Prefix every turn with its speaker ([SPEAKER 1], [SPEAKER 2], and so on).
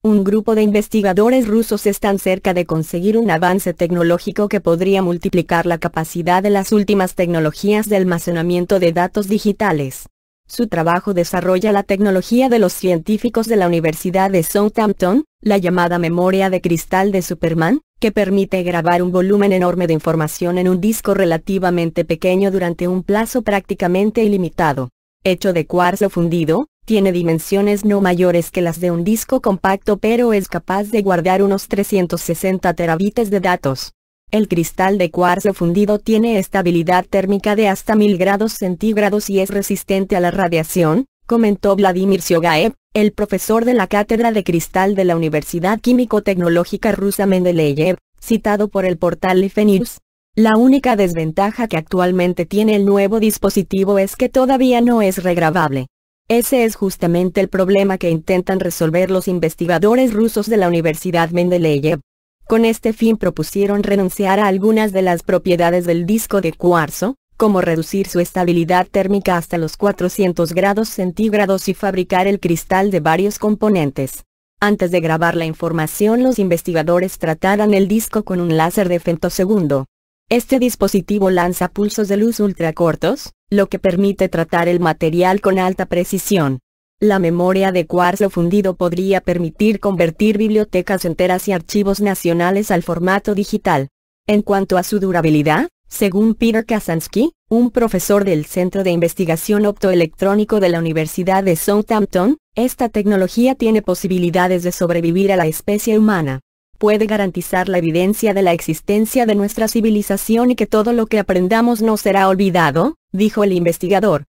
[SPEAKER 1] Un grupo de investigadores rusos están cerca de conseguir un avance tecnológico que podría multiplicar la capacidad de las últimas tecnologías de almacenamiento de datos digitales. Su trabajo desarrolla la tecnología de los científicos de la Universidad de Southampton, la llamada memoria de cristal de Superman, que permite grabar un volumen enorme de información en un disco relativamente pequeño durante un plazo prácticamente ilimitado. Hecho de cuarzo fundido, tiene dimensiones no mayores que las de un disco compacto pero es capaz de guardar unos 360 terabytes de datos. El cristal de cuarzo fundido tiene estabilidad térmica de hasta 1000 grados centígrados y es resistente a la radiación, comentó Vladimir Siogaev, el profesor de la Cátedra de Cristal de la Universidad Químico-Tecnológica Rusa Mendeleyev, citado por el portal Life La única desventaja que actualmente tiene el nuevo dispositivo es que todavía no es regrabable. Ese es justamente el problema que intentan resolver los investigadores rusos de la Universidad Mendeleev. Con este fin propusieron renunciar a algunas de las propiedades del disco de cuarzo, como reducir su estabilidad térmica hasta los 400 grados centígrados y fabricar el cristal de varios componentes. Antes de grabar la información los investigadores trataron el disco con un láser de femtosegundo. Este dispositivo lanza pulsos de luz ultracortos, lo que permite tratar el material con alta precisión. La memoria de cuarzo fundido podría permitir convertir bibliotecas enteras y archivos nacionales al formato digital. En cuanto a su durabilidad, según Peter Kasansky, un profesor del Centro de Investigación Optoelectrónico de la Universidad de Southampton, esta tecnología tiene posibilidades de sobrevivir a la especie humana. Puede garantizar la evidencia de la existencia de nuestra civilización y que todo lo que aprendamos no será olvidado, dijo el investigador,